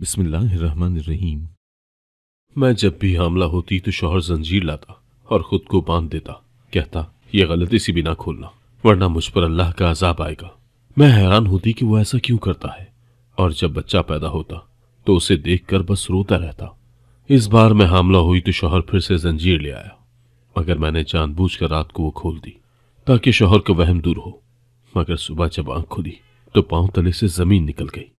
बिस्मिल्लाहिर्रहमानिर्रहीम मैं जब भी हमला होती तो शोहर जंजीर लाता और खुद को बांध देता कहता यह गलती से बिना खोलना वरना मुझ पर अल्लाह का अजाब आएगा मैं हैरान होती कि वो ऐसा क्यों करता है और जब बच्चा पैदा होता तो उसे देखकर बस रोता रहता इस बार मैं हमला हुई तो शोहर फिर से जंजीर ले आया मगर मैंने कर रात को वो खोल दी ताकि शोहर का वहम दूर हो मगर सुबह जब आंख खुली तो पांव तले से जमीन निकल गई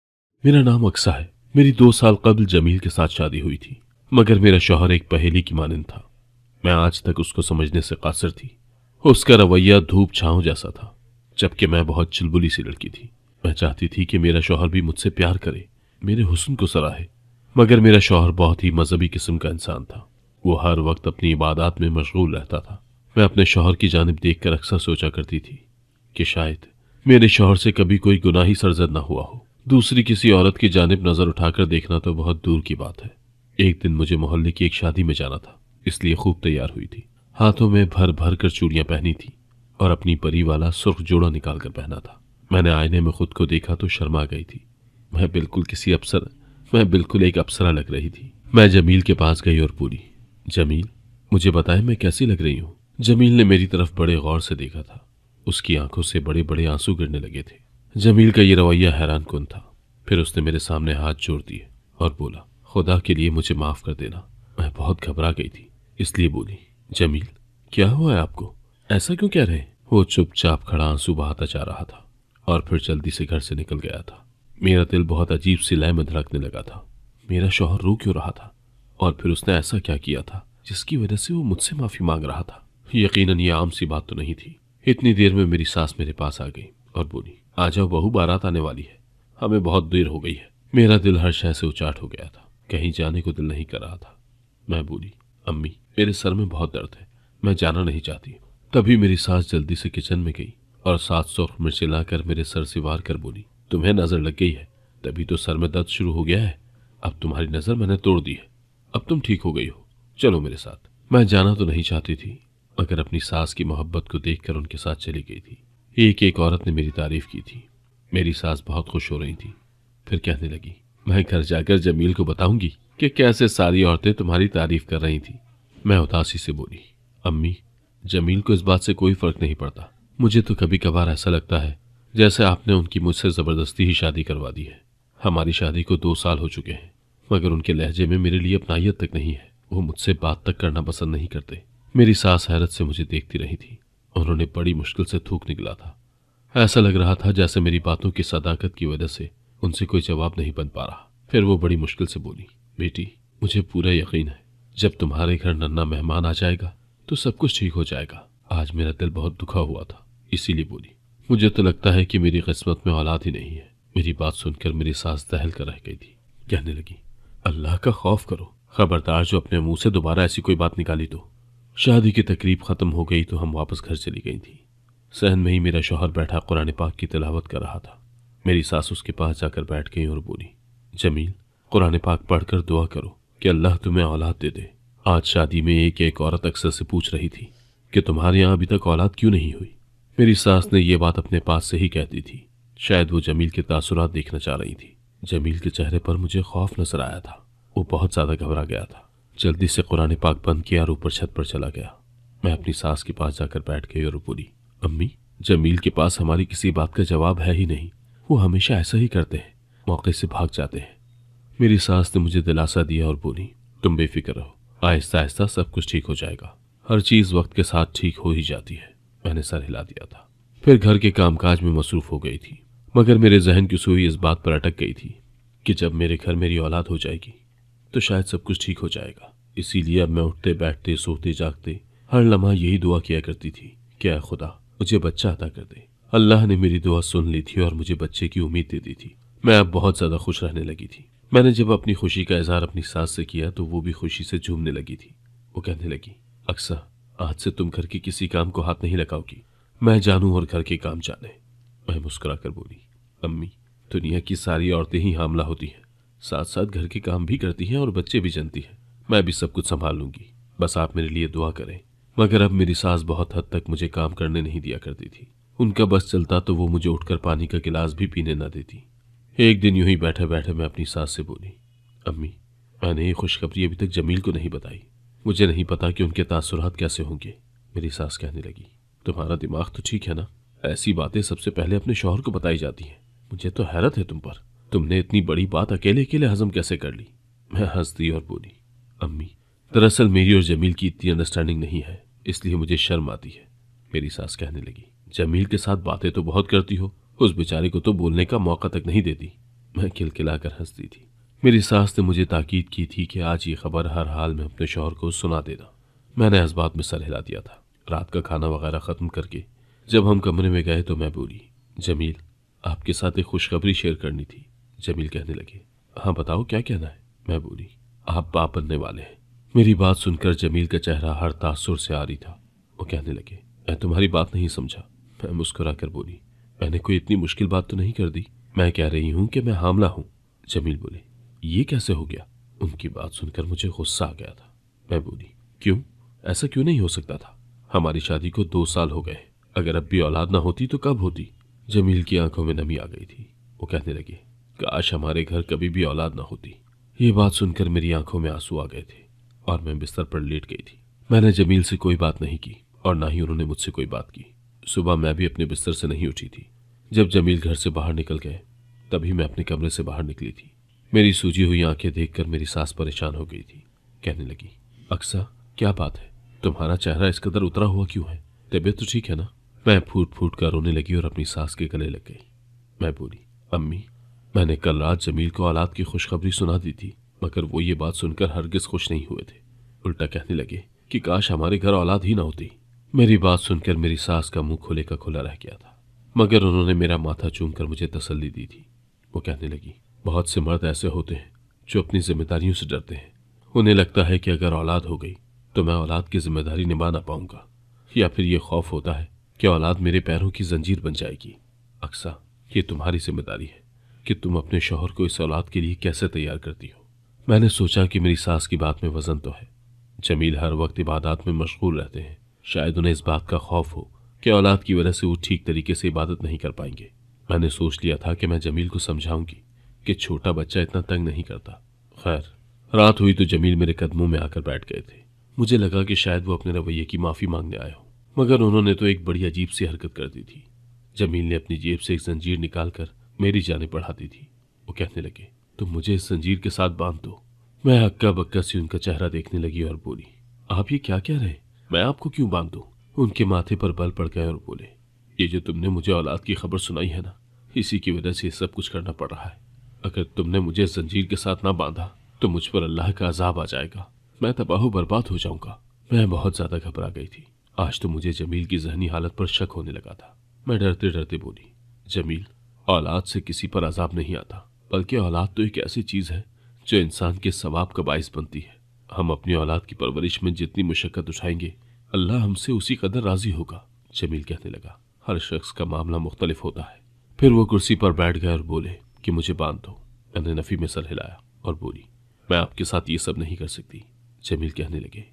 मेरा नाम अक्सा है मेरी दो साल कबल जमील के साथ शादी हुई थी मगर मेरा शोहर एक पहेली की मानंद था मैं आज तक उसको समझने से कासर थी उसका रवैया धूप छाँव जैसा था जबकि मैं बहुत चुलबुली सी लड़की थी मैं चाहती थी कि मेरा शोहर भी मुझसे प्यार करे मेरे हुसन को सराहे मगर मेरा शोहर बहुत ही मजहबी किस्म का इंसान था वो हर वक्त अपनी इबादत में मशगूल रहता था मैं अपने शोहर की जानब देख कर अक्सर सोचा करती थी कि शायद मेरे शोहर से कभी कोई गुनाही सरजद ना हुआ हो दूसरी किसी औरत की जानब नज़र उठाकर देखना तो बहुत दूर की बात है एक दिन मुझे मोहल्ले की एक शादी में जाना था इसलिए खूब तैयार हुई थी हाथों में भर भर कर चूड़ियां पहनी थी और अपनी परी वाला सुर्ख जोड़ा निकाल कर पहना था मैंने आईने में खुद को देखा तो शर्मा गई थी मैं बिल्कुल किसी अफसर मैं बिल्कुल एक अप्सरा लग रही थी मैं जमील के पास गई और पूरी जमील मुझे बताएं मैं कैसी लग रही हूँ जमील ने मेरी तरफ बड़े गौर से देखा था उसकी आंखों से बड़े बड़े आंसू गिरने लगे थे जमील का ये रवैया हैरान कन था फिर उसने मेरे सामने हाथ जोड़ दिए और बोला खुदा के लिए मुझे माफ़ कर देना मैं बहुत घबरा गई थी इसलिए बोली जमील क्या हुआ है आपको ऐसा क्यों कह रहे वो चुपचाप खड़ा आंसू बहाता जा रहा था और फिर जल्दी से घर से निकल गया था मेरा दिल बहुत अजीब सी लय में धड़कने लगा था मेरा शोहर रो क्यों रहा था और फिर उसने ऐसा क्या किया था जिसकी वजह से वो मुझसे माफ़ी मांग रहा था यकीनन ये आम सी बात तो नहीं थी इतनी देर में मेरी सास मेरे पास आ गई और बोली आज अब बहु बारात आने वाली है हमें बहुत देर हो गई है मेरा दिल हर शह से उचाट हो गया था कहीं जाने को दिल नहीं कर रहा था मैं बोली अम्मी मेरे सर में बहुत दर्द है मैं जाना नहीं चाहती तभी मेरी सास जल्दी से किचन में गई और सात सौ मिर्च लाकर मेरे सर से वार कर बोली तुम्हें नजर लग गई है तभी तो सर में दर्द शुरू हो गया है अब तुम्हारी नजर मैंने तोड़ दी है अब तुम ठीक हो गई हो चलो मेरे साथ मैं जाना तो नहीं चाहती थी मगर अपनी सास की मोहब्बत को देखकर उनके साथ चली गई थी एक एक औरत ने मेरी तारीफ की थी मेरी सास बहुत खुश हो रही थी फिर कहने लगी मैं घर जाकर जमील को बताऊंगी कि कैसे सारी औरतें तुम्हारी तारीफ कर रही थी मैं उदासी से बोली अम्मी जमील को इस बात से कोई फर्क नहीं पड़ता मुझे तो कभी कभार ऐसा लगता है जैसे आपने उनकी मुझसे ज़बरदस्ती ही शादी करवा दी है हमारी शादी को दो साल हो चुके हैं मगर उनके लहजे में मेरे लिए अपनाइत तक नहीं है वो मुझसे बात तक करना पसंद नहीं करते मेरी सास हैरत से मुझे देखती रही थी उन्होंने बड़ी मुश्किल से थूक निकला था ऐसा लग रहा था जैसे मेरी बातों की सदाकत की वजह से उनसे कोई जवाब नहीं बन पा रहा फिर वो बड़ी मुश्किल से बोली बेटी मुझे पूरा यकीन है जब तुम्हारे घर नन्ना मेहमान आ जाएगा तो सब कुछ ठीक हो जाएगा आज मेरा दिल बहुत दुखा हुआ था इसीलिए बोली मुझे तो लगता है कि मेरी किस्मत में औलाद ही नहीं है मेरी बात सुनकर मेरी सास दहल कर रह गई थी कहने लगी अल्लाह का खौफ करो खबरदार जो अपने मुंह से दोबारा ऐसी कोई बात निकाली तो शादी की तकरीब ख़त्म हो गई तो हम वापस घर चली गई थी सहन में ही मेरा शोहर बैठा कुरान पाक की तलावत कर रहा था मेरी सास उसके पास जाकर बैठ गई और बोली जमील कुरान पाक पढ़कर दुआ करो कि अल्लाह तुम्हें औलाद दे दे आज शादी में एक एक औरत अक्सर से पूछ रही थी कि तुम्हारे यहाँ अभी तक औलाद क्यों नहीं हुई मेरी सास ने यह बात अपने पास से ही कह दी थी शायद वो जमील के तासुरात देखना चाह रही थी जमील के चेहरे पर मुझे खौफ नजर आया था वो बहुत ज़्यादा घबरा गया था जल्दी से कुरान पाक बंद किया और ऊपर छत पर चला गया मैं अपनी सास के पास जाकर बैठ गई और बोली अम्मी जमील के पास हमारी किसी बात का जवाब है ही नहीं वो हमेशा ऐसा ही करते हैं मौके से भाग जाते हैं मेरी सास ने मुझे दिलासा दिया और बोली तुम बेफिक्र रहो आहिस्ता आहिस्ता सब कुछ ठीक हो जाएगा हर चीज़ वक्त के साथ ठीक हो ही जाती है मैंने सर हिला दिया था फिर घर के कामकाज में मसरूफ हो गई थी मगर मेरे जहन की सुई इस बात पर अटक गई थी कि जब मेरे घर मेरी औलाद हो जाएगी तो शायद सब कुछ ठीक हो जाएगा इसीलिए अब मैं उठते बैठते सोते जागते हर लम्हा यही दुआ किया करती थी क्या खुदा मुझे बच्चा अदा कर दे अल्लाह ने मेरी दुआ सुन ली थी और मुझे बच्चे की उम्मीद दे दी थी मैं अब बहुत ज्यादा खुश रहने लगी थी मैंने जब अपनी खुशी का इजहार अपनी सास से किया तो वो भी खुशी से झूमने लगी थी वो कहने लगी अक्सर आज से तुम घर के किसी काम को हाथ नहीं लगाओगी मैं जानू और घर के काम जाने मैं मुस्कुरा कर बोली अम्मी दुनिया की सारी औरतें ही हामला होती हैं साथ साथ घर के काम भी करती है और बच्चे भी जनती है मैं भी सब कुछ संभाल लूंगी बस आप मेरे लिए दुआ करें मगर अब मेरी सास बहुत हद तक मुझे काम करने नहीं दिया करती थी उनका बस चलता तो वो मुझे उठकर पानी का गिलास भी पीने ना देती एक दिन यूं ही बैठे बैठे मैं अपनी सास से बोली अम्मी मैंने ये खुशखबरी अभी तक जमील को नहीं बताई मुझे नहीं पता कि उनके तासरात कैसे होंगे मेरी सास कहने लगी तुम्हारा दिमाग तो ठीक है ना ऐसी बातें सबसे पहले अपने शोहर को बताई जाती हैं मुझे तो हैरत है तुम पर तुमने इतनी बड़ी बात अकेले अकेले हजम कैसे कर ली मैं हंसती और बोली अम्मी दरअसल मेरी और जमील की इतनी अंडरस्टैंडिंग नहीं है इसलिए मुझे शर्म आती है मेरी सास कहने लगी जमील के साथ बातें तो बहुत करती हो उस बेचारे को तो बोलने का मौका तक नहीं देती मैं खिलखिला कर हंसती थी मेरी सास ने मुझे ताकीद की थी कि आज ये खबर हर हाल में अपने शोहर को सुना देना मैंने इस बात में सर हिला दिया था रात का खाना वगैरह ख़त्म करके जब हम कमरे में गए तो मैं बोली जमील आपके साथ एक खुशखबरी शेयर करनी थी जमील कहने लगी हाँ बताओ क्या कहना है मैं बोली आप बाप बनने वाले हैं मेरी बात सुनकर जमील का चेहरा हर तासुर से आ रही था वो कहने लगे मैं तुम्हारी बात नहीं समझा मैं मुस्कुरा कर बोली मैंने कोई इतनी मुश्किल बात तो नहीं कर दी मैं कह रही हूँ कि मैं हामला हूँ जमील बोले ये कैसे हो गया उनकी बात सुनकर मुझे गुस्सा आ गया था मैं बोली क्यों ऐसा क्यों नहीं हो सकता था हमारी शादी को दो साल हो गए अगर अब भी औलाद ना होती तो कब होती जमील की आंखों में नमी आ गई थी वो कहने लगे काश हमारे घर कभी भी औलाद ना होती ये बात सुनकर मेरी आंखों में आंसू आ गए थे और मैं बिस्तर पर लेट गई थी मैंने जमील से कोई बात नहीं की और ना ही उन्होंने मुझसे कोई बात की सुबह मैं भी अपने बिस्तर से नहीं उठी थी जब जमील घर से बाहर निकल गए तभी मैं अपने कमरे से बाहर निकली थी मेरी सूजी हुई आंखें देखकर मेरी सास परेशान हो गई थी कहने लगी अक्सा क्या बात है तुम्हारा चेहरा इस कदर उतरा हुआ क्यों है तबीयत तो ठीक है ना मैं फूट फूट कर रोने लगी और अपनी सास के गले लग गई मैं बोली अम्मी मैंने कल रात जमील को औलाद की खुशखबरी सुना दी थी मगर वो ये बात सुनकर हरगिज खुश नहीं हुए थे उल्टा कहने लगे कि काश हमारे घर औलाद ही ना होती मेरी बात सुनकर मेरी सास का मुंह खुले का खुला रह गया था मगर उन्होंने मेरा माथा चूम कर मुझे तसल्ली दी थी वो कहने लगी बहुत से मर्द ऐसे होते हैं जो अपनी जिम्मेदारियों से डरते हैं उन्हें लगता है कि अगर औलाद हो गई तो मैं औलाद की जिम्मेदारी निभा ना पाऊंगा या फिर यह खौफ होता है कि औलाद मेरे पैरों की जंजीर बन जाएगी अक्सा ये तुम्हारी जिम्मेदारी है कि तुम अपने शोहर को इस औलाद के लिए कैसे तैयार करती हो मैंने सोचा कि मेरी सास की बात में वजन तो है जमील हर वक्त इबादत में मशगूल रहते हैं शायद उन्हें इस बात का खौफ हो कि औलाद की वजह से वो ठीक तरीके से इबादत नहीं कर पाएंगे मैंने सोच लिया था कि मैं जमील को समझाऊंगी कि छोटा बच्चा इतना तंग नहीं करता खैर रात हुई तो जमील मेरे कदमों में आकर बैठ गए थे मुझे लगा कि शायद वो अपने रवैये की माफ़ी मांगने आए हो मगर उन्होंने तो एक बड़ी अजीब सी हरकत कर दी थी जमील ने अपनी जेब से एक जंजीर निकालकर मेरी जाने पढ़ाती थी वो कहने लगे तुम तो मुझे इस जंजीर के साथ बांध दो मैं हक्का बक्का से उनका चेहरा देखने लगी और बोली आप ये क्या कह रहे मैं आपको क्यों बांध दू उनके माथे पर बल पड़ गए और बोले ये जो तुमने मुझे औलाद की खबर सुनाई है ना इसी की वजह से सब कुछ करना पड़ रहा है अगर तुमने मुझे जंजीर के साथ ना बांधा तो मुझ पर अल्लाह का अजाब आ जाएगा मैं तबाह बर्बाद हो जाऊंगा मैं बहुत ज्यादा घबरा गई थी आज तो मुझे जमील की जहनी हालत पर शक होने लगा था मैं डरते डरते बोली जमील औलाद से किसी पर अजाब नहीं आता बल्कि औलाद तो एक ऐसी चीज़ है जो इंसान के सवाब का बायस बनती है हम अपनी औलाद की परवरिश में जितनी मुशक्क़त उठाएंगे अल्लाह हमसे उसी कदर राजी होगा जमील कहने लगा हर शख्स का मामला मुख्तलिफ होता है फिर वो कुर्सी पर बैठ गए और बोले कि मुझे बांध दो मैंने नफ़ी में सर हिलाया और बोली मैं आपके साथ ये सब नहीं कर सकती जमील कहने लगे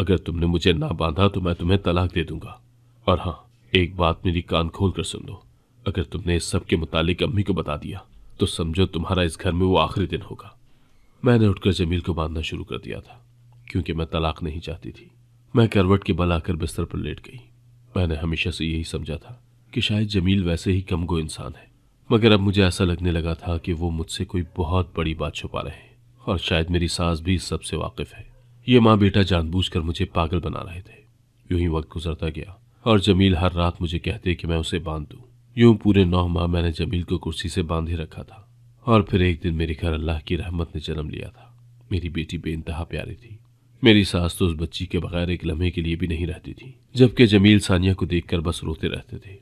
अगर तुमने मुझे ना बांधा तो मैं तुम्हें तलाक दे दूंगा और हाँ एक बात मेरी कान खोल कर सुन दो अगर तुमने इस सब के मुतालिक अम्मी को बता दिया तो समझो तुम्हारा इस घर में वो आखिरी दिन होगा मैंने उठकर जमील को बांधना शुरू कर दिया था क्योंकि मैं तलाक नहीं चाहती थी मैं करवट के बल आकर बिस्तर पर लेट गई मैंने हमेशा से यही समझा था कि शायद जमील वैसे ही कमगो इंसान है मगर अब मुझे ऐसा लगने लगा था कि वो मुझसे कोई बहुत बड़ी बात छुपा रहे हैं और शायद मेरी सास भी इस सबसे वाकिफ है ये माँ बेटा जानबूझकर मुझे पागल बना रहे थे यूं ही वक्त गुजरता गया और जमील हर रात मुझे कहते कि मैं उसे बांध दूँ यूं पूरे नौ माह मैंने जमील को कुर्सी से बांधे रखा था और फिर एक दिन मेरे घर अल्लाह की रहमत ने जन्म लिया था मेरी बेटी बेानतहा प्यारी थी मेरी सास तो उस बच्ची के बगैर एक लम्हे के लिए भी नहीं रहती थी जबकि जमील सानिया को देखकर बस रोते रहते थे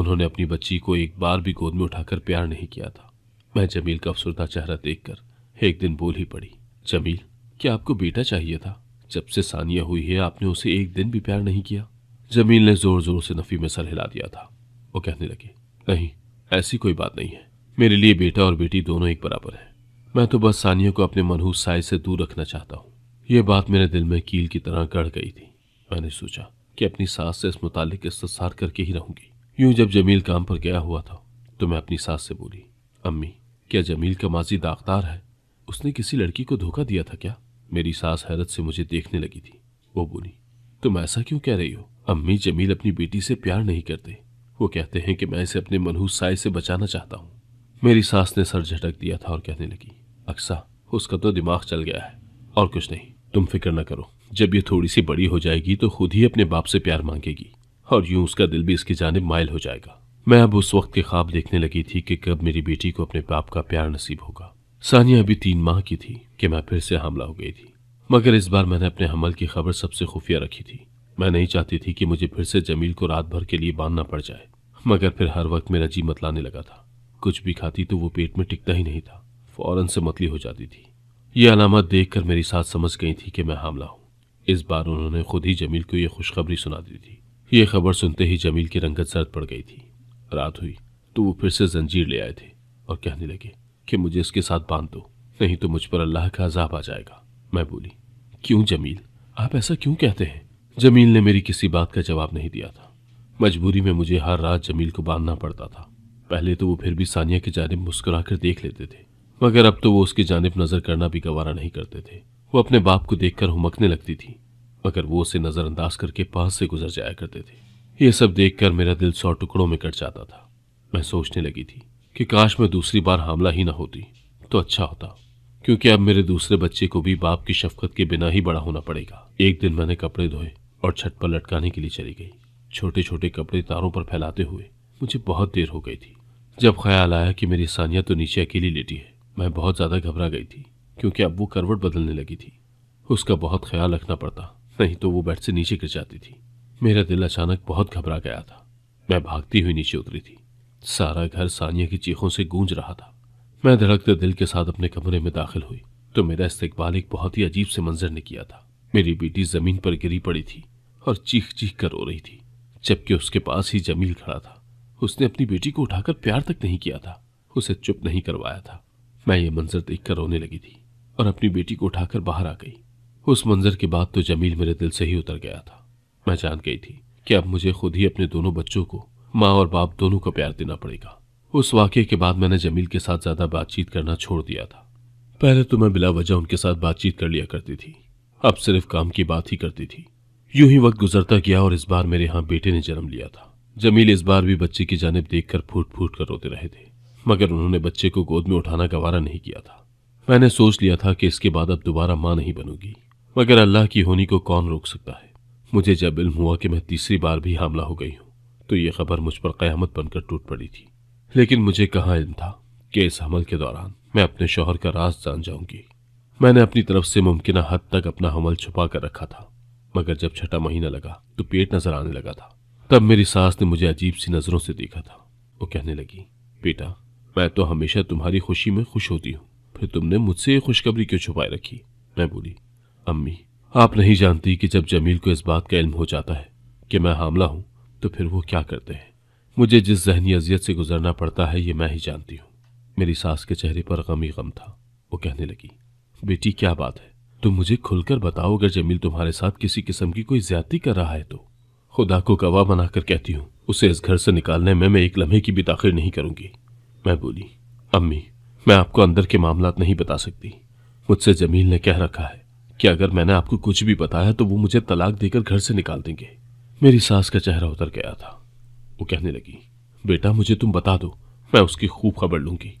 उन्होंने अपनी बच्ची को एक बार भी गोद में उठाकर प्यार नहीं किया था मैं जमील का अफसरदा चेहरा देखकर एक दिन बोल ही पड़ी जमील क्या आपको बेटा चाहिए था जब से सानिया हुई है आपने उसे एक दिन भी प्यार नहीं किया जमील ने जोर जोर से नफी में सर हिला दिया था वो कहने लगी नहीं ऐसी कोई बात नहीं है मेरे लिए बेटा और बेटी दोनों एक बराबर हैं मैं तो बस सानिया को अपने मनहूस साय से दूर रखना चाहता हूँ ये बात मेरे दिल में कील की तरह गढ़ गई थी मैंने सोचा कि अपनी सास से इस मुतालिक इस्तार करके ही रहूंगी यूं जब जमील काम पर गया हुआ था तो मैं अपनी सास से बोली अम्मी क्या जमील का माजी दागदार है उसने किसी लड़की को धोखा दिया था क्या मेरी सास हैरत से मुझे देखने लगी थी वो बोली तुम ऐसा क्यों कह रही हो अम्मी जमील अपनी बेटी से प्यार नहीं करते वो कहते हैं कि मैं इसे अपने मनहूस साय से बचाना चाहता हूँ मेरी सास ने सर झटक दिया था और कहने लगी अक्सा उसका तो दिमाग चल गया है और कुछ नहीं तुम फिक्र न करो जब ये थोड़ी सी बड़ी हो जाएगी तो खुद ही अपने बाप से प्यार मांगेगी और यूं उसका दिल भी इसकी जानब मायल हो जाएगा मैं अब उस वक्त के ख्वाब देखने लगी थी कि कब मेरी बेटी को अपने बाप का प्यार नसीब होगा सानिया अभी तीन माह की थी कि मैं फिर से हमला हो गई थी मगर इस बार मैंने अपने हमल की खबर सबसे खुफिया रखी थी मैं नहीं चाहती थी कि मुझे फिर से जमील को रात भर के लिए बांधना पड़ जाए मगर फिर हर वक्त मेरा जी मतलाने लगा था कुछ भी खाती तो वो पेट में टिकता ही नहीं था फौरन से मतली हो जाती थी ये अलामत देख कर मेरी सास समझ गई थी कि मैं हामला हूं इस बार उन्होंने खुद ही जमील को यह खुशखबरी सुना दी थी ये खबर सुनते ही जमील की रंगत सर्द पड़ गई थी रात हुई तो वो फिर से जंजीर ले आए थे और कहने लगे कि मुझे इसके साथ बांध दो नहीं तो मुझ पर अल्लाह का अजाब आ जाएगा मैं बोली क्यों जमील आप ऐसा क्यों कहते हैं जमील ने मेरी किसी बात का जवाब नहीं दिया था मजबूरी में मुझे हर रात जमील को बांधना पड़ता था पहले तो वो फिर भी सानिया की जानब मुस्कुरा कर देख लेते थे मगर अब तो वो उसकी जानब नजर करना भी गवारा नहीं करते थे वो अपने बाप को देखकर हुमकने लगती थी मगर वो उसे नजरअंदाज करके पास से गुजर जाया करते थे ये सब देखकर मेरा दिल सौ टुकड़ों में कट जाता था मैं सोचने लगी थी कि काश मैं दूसरी बार हमला ही ना होती तो अच्छा होता क्योंकि अब मेरे दूसरे बच्चे को भी बाप की शफकत के बिना ही बड़ा होना पड़ेगा एक दिन मैंने कपड़े धोए और छत पर लटकाने के लिए चली गई छोटे छोटे कपड़े तारों पर फैलाते हुए मुझे बहुत देर हो गई थी जब ख्याल आया कि मेरी सानिया तो नीचे अकेली लेटी है मैं बहुत ज़्यादा घबरा गई थी क्योंकि अब वो करवट बदलने लगी थी उसका बहुत ख्याल रखना पड़ता नहीं तो वो बेड से नीचे गिर जाती थी मेरा दिल अचानक बहुत घबरा गया था मैं भागती हुई नीचे उतरी थी सारा घर सानिया की चीखों से गूंज रहा था मैं धड़कते दिल के साथ अपने कमरे में दाखिल हुई तो मेरा इस्तेकबाल एक बहुत ही अजीब से मंजर ने किया था मेरी बेटी जमीन पर गिरी पड़ी थी और चीख चीख कर रो रही थी जबकि उसके पास ही जमील खड़ा था उसने अपनी बेटी को उठाकर प्यार तक नहीं किया था उसे चुप नहीं करवाया था मैं ये मंजर देखकर रोने लगी थी और अपनी बेटी को उठाकर बाहर आ गई उस मंजर के बाद तो जमील मेरे दिल से ही उतर गया था मैं जान गई थी कि अब मुझे खुद ही अपने दोनों बच्चों को माँ और बाप दोनों को प्यार देना पड़ेगा उस वाक्य के बाद मैंने जमील के साथ ज्यादा बातचीत करना छोड़ दिया था पहले तो मैं बिला वजह उनके साथ बातचीत कर लिया करती थी अब सिर्फ काम की बात ही करती थी यूं ही वक्त गुजरता गया और इस बार मेरे यहाँ बेटे ने जन्म लिया था जमील इस बार भी बच्चे की जानब कर फूट फूट कर रोते रहे थे मगर उन्होंने बच्चे को गोद में उठाना गवारा नहीं किया था मैंने सोच लिया था कि इसके बाद अब दोबारा माँ नहीं बनूंगी मगर अल्लाह की होनी को कौन रोक सकता है मुझे जब इल्म हुआ कि मैं तीसरी बार भी हमला हो गई हूँ तो ये खबर मुझ पर क़यामत बनकर टूट पड़ी थी लेकिन मुझे कहाँ इल्म था कि इस हमल के दौरान मैं अपने शोहर का राज जान जाऊंगी मैंने अपनी तरफ से मुमकिन हद तक अपना हमल छुपा कर रखा था मगर जब छठा महीना लगा तो पेट नजर आने लगा था तब मेरी सास ने मुझे अजीब सी नजरों से देखा था वो कहने लगी बेटा मैं तो हमेशा तुम्हारी खुशी में खुश होती हूँ फिर तुमने मुझसे ये खुशखबरी क्यों छुपाए रखी मैं बोली अम्मी आप नहीं जानती कि जब जमील को इस बात का इल्म हो जाता है कि मैं हामला हूँ तो फिर वो क्या करते हैं मुझे जिस जहनी अजियत से गुजरना पड़ता है ये मैं ही जानती हूँ मेरी सास के चेहरे पर गम ही गम था वो कहने लगी बेटी क्या बात है तुम मुझे खुलकर बताओ अगर जमील तुम्हारे साथ किसी किस्म की कोई ज्यादा कर रहा है तो खुदा को गवाह बनाकर कहती हूँ उसे इस घर से निकालने में मैं एक लम्हे की भी ताखिर नहीं करूंगी मैं बोली अम्मी मैं आपको अंदर के मामला नहीं बता सकती मुझसे जमील ने कह रखा है कि अगर मैंने आपको कुछ भी बताया तो वो मुझे तलाक देकर घर से निकाल देंगे मेरी सास का चेहरा उतर गया था वो कहने लगी बेटा मुझे तुम बता दो मैं उसकी खूब खबर लूंगी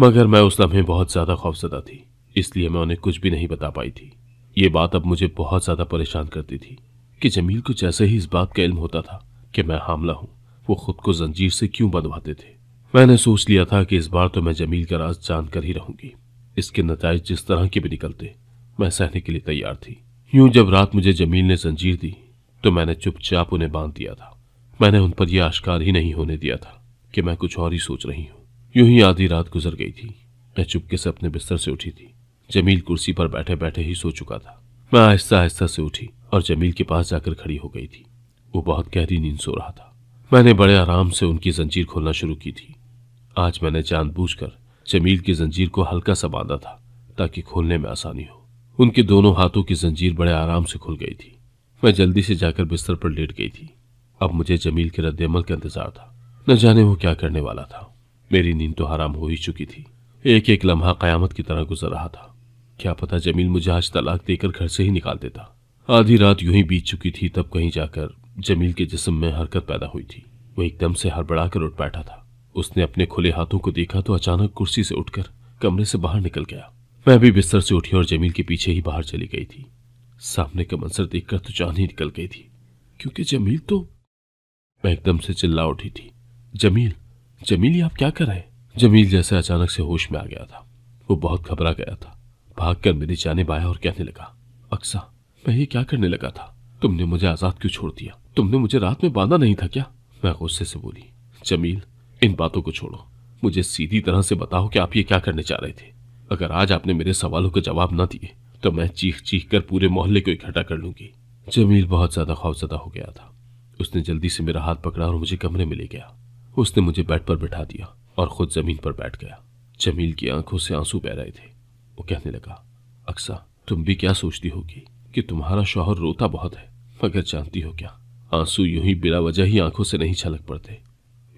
मगर मैं उस लम्हे बहुत ज्यादा खौफजदा थी इसलिए मैं उन्हें कुछ भी नहीं बता पाई थी ये बात अब मुझे बहुत ज़्यादा परेशान करती थी कि जमील को जैसे ही इस बात का इल्म होता था कि मैं हामला हूं वो खुद को जंजीर से क्यों बंधवाते थे मैंने सोच लिया था कि इस बार तो मैं जमील का राज जान कर ही रहूंगी इसके नतज जिस तरह के भी निकलते मैं सहने के लिए तैयार थी यूं जब रात मुझे जमील ने जंजीर दी तो मैंने चुपचाप उन्हें बांध दिया था मैंने उन पर यह आश्कार ही नहीं होने दिया था कि मैं कुछ और ही सोच रही हूं यूं ही आधी रात गुजर गई थी मैं चुपके से अपने बिस्तर से उठी थी जमील कुर्सी पर बैठे बैठे ही सो चुका था मैं आहिस्ता आहिस्ता से उठी और जमील के पास जाकर खड़ी हो गई थी वो बहुत गहरी नींद सो रहा था मैंने बड़े आराम से उनकी जंजीर खोलना शुरू की थी आज मैंने जानबूझकर जमील की जंजीर को हल्का सा बांधा था ताकि खोलने में आसानी हो उनके दोनों हाथों की जंजीर बड़े आराम से खुल गई थी मैं जल्दी से जाकर बिस्तर पर लेट गई थी अब मुझे जमील के रद्दमल का इंतजार था न जाने वो क्या करने वाला था मेरी नींद तो हराम हो ही चुकी थी एक एक लम्हा कयामत की तरह गुजर रहा था क्या पता जमील मुझे आज तलाक देकर घर से ही निकाल देता आधी रात यूं ही बीत चुकी थी तब कहीं जाकर जमील के जिस्म में हरकत पैदा हुई थी वो एकदम से हड़बड़ा कर उठ बैठा था उसने अपने खुले हाथों को देखा तो अचानक कुर्सी से उठकर कमरे से बाहर निकल गया मैं भी बिस्तर से उठी और जमील के पीछे ही बाहर चली गई थी सामने का मंसर देखकर तो जान ही निकल गई थी क्योंकि जमील तो मैं एकदम से चिल्ला उठी थी जमील जमील आप क्या कर रहे हैं जमील जैसे अचानक से होश में आ गया था वो बहुत घबरा गया था भागकर मेरी जाने बाया और कहने लगा अक्सा मैं ये क्या करने लगा था तुमने मुझे आजाद क्यों छोड़ दिया तुमने मुझे रात में बांधा नहीं था क्या मैं गुस्से से बोली जमील इन बातों को छोड़ो मुझे सीधी तरह से बताओ कि आप ये क्या करने जा रहे थे अगर आज आपने मेरे सवालों के जवाब न दिए तो मैं चीख चीख कर पूरे मोहल्ले को इकट्ठा कर लूंगी जमील बहुत ज्यादा खौफजदा हो गया था उसने जल्दी से मेरा हाथ पकड़ा और मुझे कमरे में ले गया उसने मुझे बेड पर बिठा दिया और खुद जमीन पर बैठ गया जमील की आंखों से आंसू बह रहे थे वो कहने लगा अक्सा तुम भी क्या सोचती होगी कि तुम्हारा शौहर रोता बहुत है मगर जानती हो क्या आंसू यूं ही बिना वजह ही आंखों से नहीं छलक पड़ते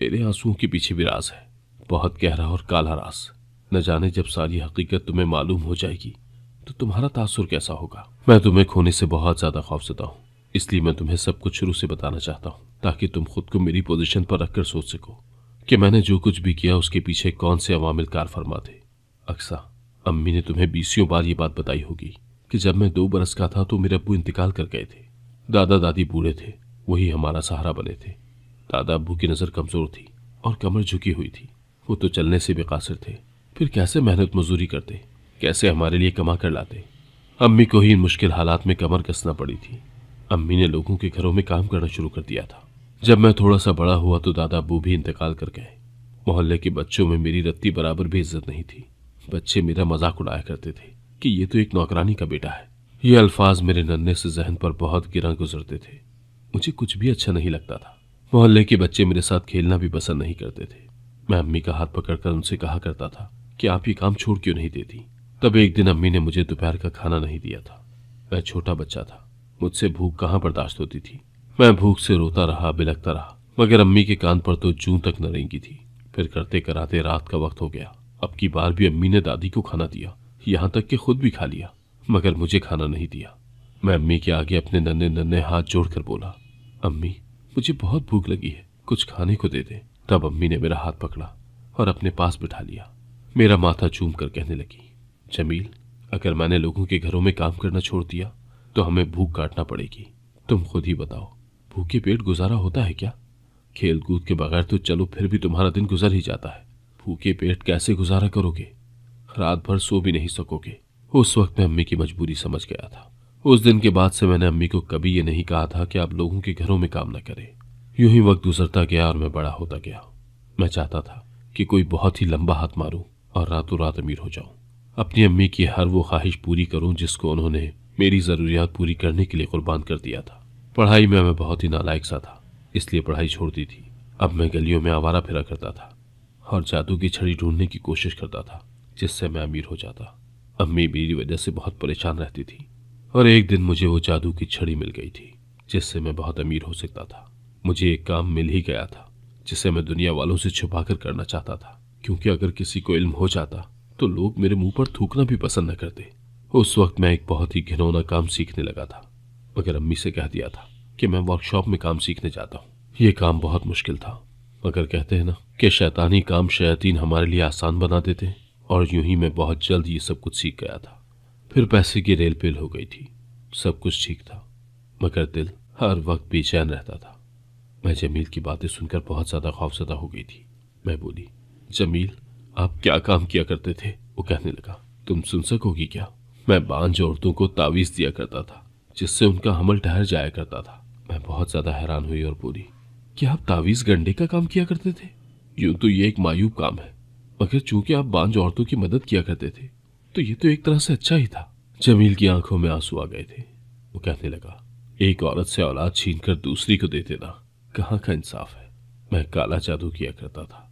मेरे आंसुओं के पीछे भी राज है बहुत गहरा और काला रास न जाने जब सारी हकीकत तुम्हें मालूम हो जाएगी तो तुम्हारा तासुर कैसा होगा मैं तुम्हें खोने से बहुत ज्यादा खौफजदा हूँ इसलिए मैं तुम्हें सब कुछ शुरू से बताना चाहता हूँ ताकि तुम खुद को मेरी पोजीशन पर रखकर सोच सको कि मैंने जो कुछ भी किया उसके पीछे कौन से अवामिल कार फरमा थे अक्सा अम्मी ने तुम्हें बीसियों बार ये बात बताई होगी कि जब मैं दो बरस का था तो मेरे अबू इंतकाल कर गए थे दादा दादी बूढ़े थे वही हमारा सहारा बने थे दादा अबू की नज़र कमज़ोर थी और कमर झुकी हुई थी वो तो चलने से बेकासर थे फिर कैसे मेहनत मजूरी करते कैसे हमारे लिए कमा कर लाते अम्मी को ही इन मुश्किल हालात में कमर कसना पड़ी थी अम्मी ने लोगों के घरों में काम करना शुरू कर दिया था जब मैं थोड़ा सा बड़ा हुआ तो दादा अबू भी इंतकाल कर गए मोहल्ले के बच्चों में मेरी रत्ती बराबर भी इज्जत नहीं थी बच्चे मेरा मजाक उड़ाया करते थे कि ये तो एक नौकरानी का बेटा है ये अल्फाज मेरे नन्हे से जहन पर बहुत गिरा गुजरते थे मुझे कुछ भी अच्छा नहीं लगता था मोहल्ले के बच्चे मेरे साथ खेलना भी पसंद नहीं करते थे मैं अम्मी का हाथ पकड़कर उनसे कहा करता था कि आप ये काम छोड़ क्यों नहीं देती तब एक दिन अम्मी ने मुझे दोपहर का खाना नहीं दिया था मैं छोटा बच्चा था मुझसे भूख कहाँ बर्दाश्त होती थी मैं भूख से रोता रहा बिलकता रहा मगर अम्मी के कान पर तो जू तक न रेंगी थी फिर करते कराते रात का वक्त हो गया अब की बार भी अम्मी ने दादी को खाना दिया यहां तक कि खुद भी खा लिया मगर मुझे खाना नहीं दिया मैं अम्मी के आगे अपने नन्हे नन्हे हाथ जोड़कर बोला अम्मी मुझे बहुत भूख लगी है कुछ खाने को दे दे तब अम्मी ने मेरा हाथ पकड़ा और अपने पास बिठा लिया मेरा माथा चूम कर कहने लगी जमील अगर मैंने लोगों के घरों में काम करना छोड़ दिया तो हमें भूख काटना पड़ेगी तुम खुद ही बताओ भूखे पेट गुजारा होता है क्या खेल कूद के बगैर तो चलो फिर भी तुम्हारा दिन गुजर ही जाता है भूखे पेट कैसे गुजारा करोगे रात भर सो भी नहीं सकोगे उस वक्त मैं अम्मी की मजबूरी समझ गया था उस दिन के बाद से मैंने अम्मी को कभी ये नहीं कहा था कि आप लोगों के घरों में काम न करें यूं ही वक्त गुजरता गया और मैं बड़ा होता गया मैं चाहता था कि कोई बहुत ही लंबा हाथ मारूं और रातों रात अमीर हो जाऊं अपनी अम्मी की हर वो ख्वाहिश पूरी करूं जिसको उन्होंने मेरी ज़रूरियात पूरी करने के लिए कुर्बान कर दिया था पढ़ाई में मैं बहुत ही नालायक सा था इसलिए पढ़ाई छोड़ दी थी अब मैं गलियों में आवारा फिरा करता था और जादू की छड़ी ढूंढने की कोशिश करता था जिससे मैं अमीर हो जाता अम्मी मेरी वजह से बहुत परेशान रहती थी और एक दिन मुझे वो जादू की छड़ी मिल गई थी जिससे मैं बहुत अमीर हो सकता था मुझे एक काम मिल ही गया था जिसे मैं दुनिया वालों से छुपा कर करना चाहता था क्योंकि अगर किसी को इल्म हो जाता तो लोग मेरे मुंह पर थूकना भी पसंद न करते उस वक्त मैं एक बहुत ही घिनौना काम सीखने लगा था मगर अम्मी से कह दिया था कि मैं वर्कशॉप में काम सीखने जाता हूँ ये काम बहुत मुश्किल था मगर कहते हैं ना कि शैतानी काम शयातीन हमारे लिए आसान बना देते हैं और यूं ही मैं बहुत जल्द ये सब कुछ सीख गया था फिर पैसे की रेल पेल हो गई थी सब कुछ ठीक था मगर दिल हर वक्त बेचैन रहता था मैं जमील की बातें सुनकर बहुत ज़्यादा खौफजदा हो गई थी मैं बोली जमील आप क्या काम किया करते थे वो कहने लगा तुम सुन सकोगी क्या मैं बांझ औरतों को तावीज़ दिया करता था जिससे उनका हमल ठहर जाया करता था मैं बहुत ज़्यादा हैरान हुई और बोली क्या आप तावीज गंडे का काम किया करते थे यूं तो ये एक मायूब काम है मगर चूंकि आप बांझ औरतों की मदद किया करते थे तो ये तो एक तरह से अच्छा ही था जमील की आंखों में आंसू आ गए थे वो कहने लगा एक औरत से औलाद छीन कर दूसरी को दे देना कहाँ का इंसाफ है मैं काला जादू किया करता था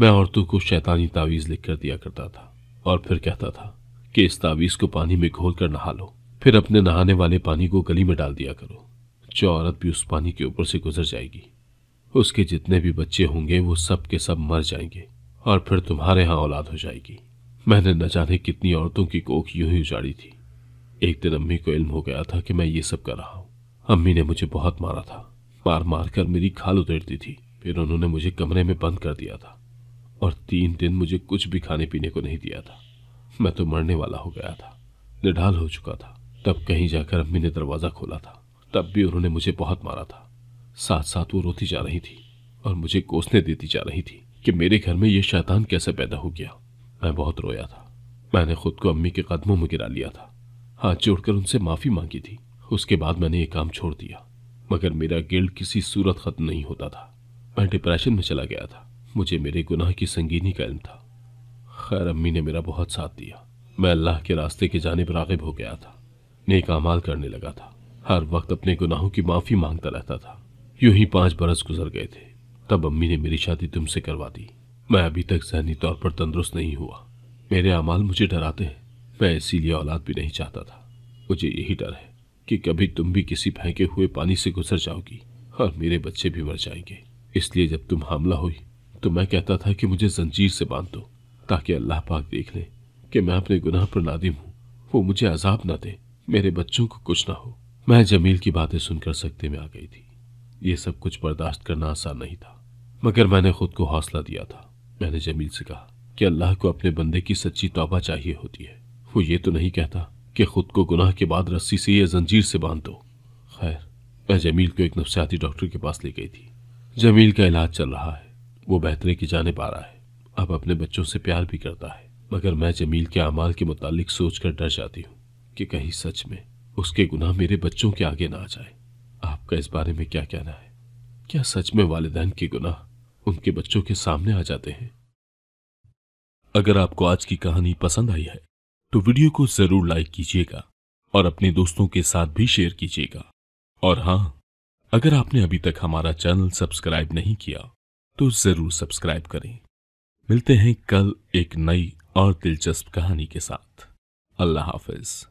मैं औरतों को शैतानी तावीज़ लिख कर दिया करता था और फिर कहता था कि इस तावीज़ को पानी में घोल कर नहा लो फिर अपने नहाने वाले पानी को गली में डाल दिया करो जो औरत भी उस पानी के ऊपर से गुजर जाएगी उसके जितने भी बच्चे होंगे वो सब के सब मर जाएंगे और फिर तुम्हारे यहाँ औलाद हो जाएगी मैंने न जाने कितनी औरतों की कोख यूं ही उजाड़ी थी एक दिन अम्मी को इल्म हो गया था कि मैं ये सब कर रहा हूँ अम्मी ने मुझे बहुत मारा था मार मार कर मेरी खाल उतरती थी फिर उन्होंने मुझे कमरे में बंद कर दिया था और तीन दिन मुझे कुछ भी खाने पीने को नहीं दिया था मैं तो मरने वाला हो गया था निढाल हो चुका था तब कहीं जाकर अम्मी ने दरवाज़ा खोला था तब भी उन्होंने मुझे बहुत मारा था साथ साथ वो रोती जा रही थी और मुझे कोसने देती जा रही थी कि मेरे घर में ये शैतान कैसे पैदा हो गया मैं बहुत रोया था मैंने खुद को अम्मी के कदमों में गिरा लिया था हाथ जोड़कर उनसे माफ़ी मांगी थी उसके बाद मैंने ये काम छोड़ दिया मगर मेरा गिल्ड किसी सूरत ख़त्म नहीं होता था मैं डिप्रेशन में चला गया था मुझे मेरे गुनाह की संगीनी का इल्म था खैर अम्मी ने मेरा बहुत साथ दिया मैं अल्लाह के रास्ते की जानब रागिब हो गया था नेकामाल करने लगा था हर वक्त अपने गुनाहों की माफ़ी मांगता रहता था यूं ही पांच बरस गुजर गए थे तब अम्मी ने मेरी शादी तुमसे करवा दी मैं अभी तक जहनी तौर पर तंदुरुस्त नहीं हुआ मेरे अमाल मुझे डराते हैं मैं इसीलिए औलाद भी नहीं चाहता था मुझे यही डर है कि कभी तुम भी किसी फेंके हुए पानी से गुजर जाओगी और मेरे बच्चे भी मर जाएंगे इसलिए जब तुम हमला हुई तो मैं कहता था कि मुझे जंजीर से बांध दो ताकि अल्लाह पाक देख ले कि मैं अपने गुनाह पर नादिम हूँ वो मुझे अजाब ना दे मेरे बच्चों को कुछ ना हो मैं जमील की बातें सुनकर सकते में आ गई थी ये सब कुछ बर्दाश्त करना आसान नहीं था मगर मैंने खुद को हौसला दिया था मैंने जमील से कहा कि अल्लाह को अपने बंदे की सच्ची तोबा चाहिए होती है वो ये तो नहीं कहता कि खुद को गुनाह के बाद रस्सी से या जंजीर से बांध दो खैर मैं जमील को एक नफसियाती डॉक्टर के पास ले गई थी जमील का इलाज चल रहा है वो बेहतरी की जाने पा रहा है अब अपने बच्चों से प्यार भी करता है मगर मैं जमील के अमाल के मुतालिक सोच कर डर जाती हूँ कि कहीं सच में उसके गुनाह मेरे बच्चों के आगे ना आ जाए आपका इस बारे में क्या कहना है क्या सच में वालदेन के गुनाह उनके बच्चों के सामने आ जाते हैं अगर आपको आज की कहानी पसंद आई है तो वीडियो को जरूर लाइक कीजिएगा और अपने दोस्तों के साथ भी शेयर कीजिएगा और हां अगर आपने अभी तक हमारा चैनल सब्सक्राइब नहीं किया तो जरूर सब्सक्राइब करें मिलते हैं कल एक नई और दिलचस्प कहानी के साथ अल्लाह हाफिज़